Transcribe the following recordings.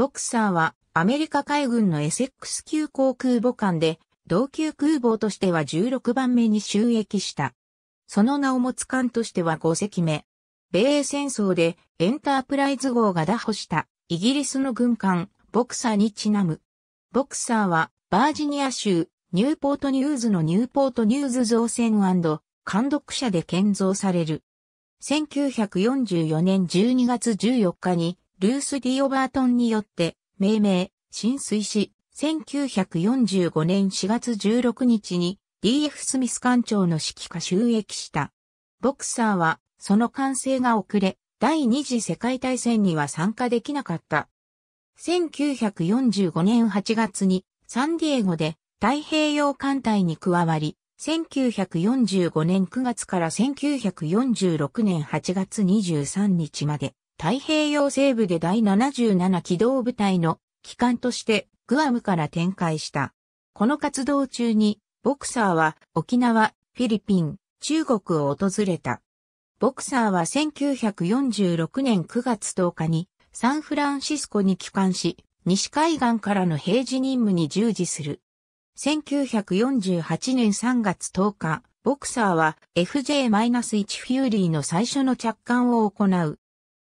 ボクサーはアメリカ海軍のエセックス級航空母艦で、同級空母としては16番目に収益した。その名を持つ艦としては5隻目。米英戦争でエンタープライズ号が打破したイギリスの軍艦ボクサーにちなむ。ボクサーはバージニア州ニューポートニューズのニューポートニューズ造船監督者で建造される。1944年12月14日にルース・ディ・オバートンによって命名、浸水し、1945年4月16日に D.F. スミス艦長の指揮下収益した。ボクサーはその完成が遅れ、第二次世界大戦には参加できなかった。1945年8月にサンディエゴで太平洋艦隊に加わり、1945年9月から1946年8月23日まで太平洋西部で第77機動部隊の機関としてグアムから展開した。この活動中に、ボクサーは沖縄、フィリピン、中国を訪れた。ボクサーは1946年9月10日にサンフランシスコに帰還し、西海岸からの平時任務に従事する。1948年3月10日、ボクサーは FJ-1 フューリーの最初の着艦を行う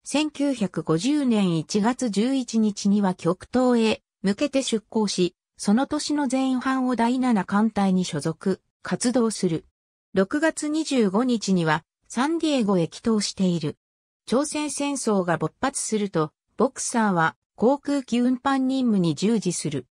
1950年1月11日には極東へ向けて出港し、その年の前半を第7艦隊に所属、活動する。6月25日にはサンディエゴへ帰島している。朝鮮戦争が勃発すると、ボクサーは航空機運搬任務に従事する。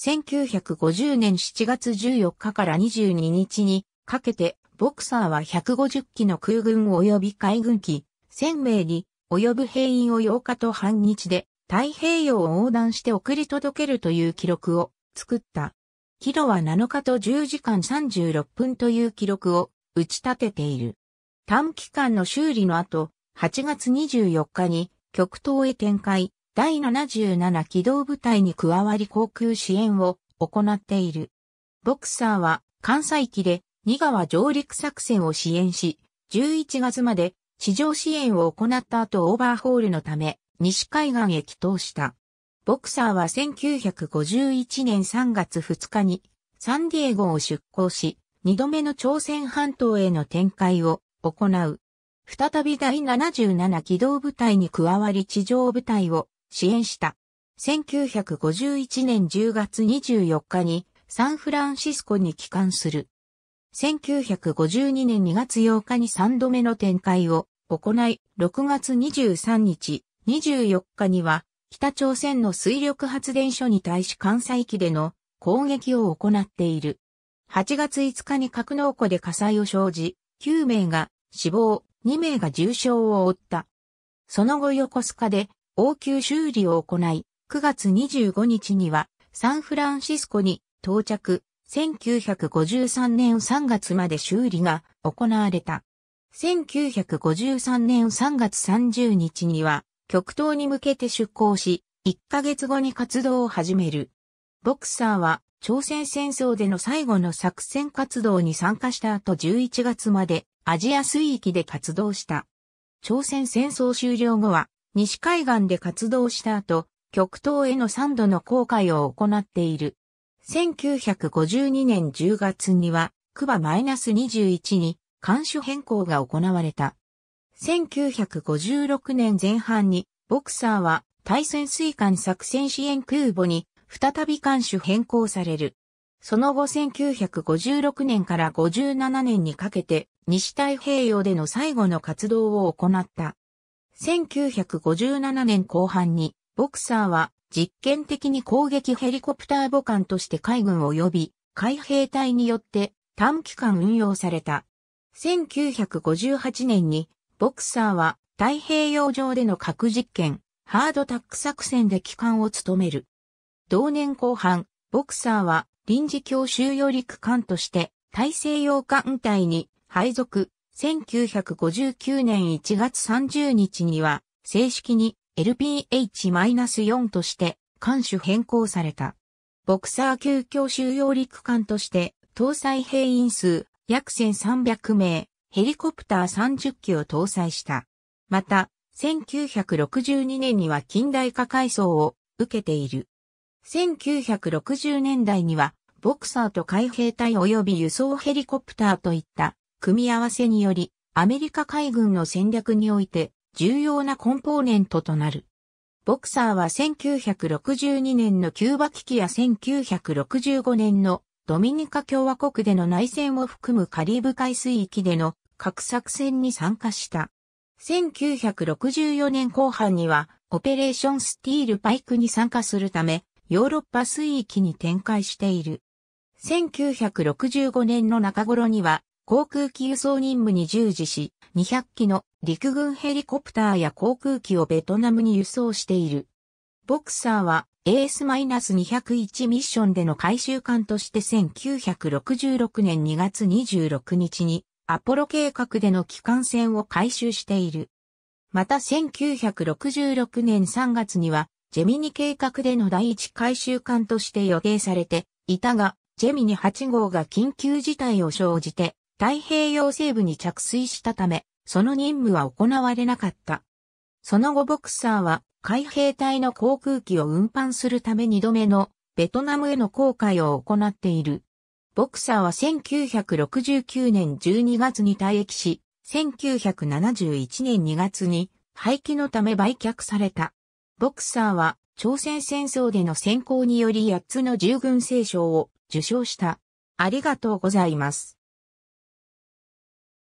1950年7月14日から22日にかけて、ボクサーは150機の空軍及び海軍機、1000名に及ぶ兵員を8日と半日で太平洋を横断して送り届けるという記録を作った。キロは7日と10時間36分という記録を打ち立てている。短期間の修理の後、8月24日に極東へ展開、第77機動部隊に加わり航空支援を行っている。ボクサーは関西機で2川上陸作戦を支援し、11月まで地上支援を行った後オーバーホールのため、西海岸へ帰投した。ボクサーは1951年3月2日にサンディエゴを出港し、2度目の朝鮮半島への展開を行う。再び第77機動部隊に加わり地上部隊を支援した。1951年10月24日にサンフランシスコに帰還する。1952年2月8日に3度目の展開を行い、6月23日、24日には、北朝鮮の水力発電所に対し関西機での攻撃を行っている。8月5日に格納庫で火災を生じ、9名が死亡、2名が重傷を負った。その後横須賀で応急修理を行い、9月25日にはサンフランシスコに到着、1953年3月まで修理が行われた。1953年3月30日には、極東に向けて出港し、1ヶ月後に活動を始める。ボクサーは、朝鮮戦争での最後の作戦活動に参加した後11月までアジア水域で活動した。朝鮮戦争終了後は、西海岸で活動した後、極東への3度の航海を行っている。1952年10月には、クバ -21 に艦種変更が行われた。1956年前半に、ボクサーは対潜水艦作戦支援空母に再び艦種変更される。その後1956年から57年にかけて西太平洋での最後の活動を行った。1957年後半にボクサーは実験的に攻撃ヘリコプター母艦として海軍及び海兵隊によって短期間運用された。1958年に、ボクサーは太平洋上での核実験、ハードタック作戦で機関を務める。同年後半、ボクサーは臨時教習用陸艦として大西洋艦隊に配属。1959年1月30日には正式に LPH-4 として艦種変更された。ボクサー級教習用陸艦として搭載兵員数約1300名、ヘリコプター30機を搭載した。また、1962年には近代化改装を受けている。1960年代には、ボクサーと海兵隊及び輸送ヘリコプターといった組み合わせにより、アメリカ海軍の戦略において重要なコンポーネントとなる。ボクサーは1962年のキューバ危機や1965年のドミニカ共和国での内戦を含むカリブ海水域での核作戦に参加した。1964年後半には、オペレーションスティールパイクに参加するため、ヨーロッパ水域に展開している。1965年の中頃には、航空機輸送任務に従事し、200機の陸軍ヘリコプターや航空機をベトナムに輸送している。ボクサーは AS-201 ミッションでの回収艦として1966年2月26日にアポロ計画での機関船を回収している。また1966年3月にはジェミニ計画での第一回収艦として予定されていたが、ジェミニ8号が緊急事態を生じて太平洋西部に着水したため、その任務は行われなかった。その後ボクサーは海兵隊の航空機を運搬するため2度目のベトナムへの航海を行っている。ボクサーは1969年12月に退役し、1971年2月に廃棄のため売却された。ボクサーは朝鮮戦争での選考により8つの従軍聖賞を受賞した。ありがとうございます。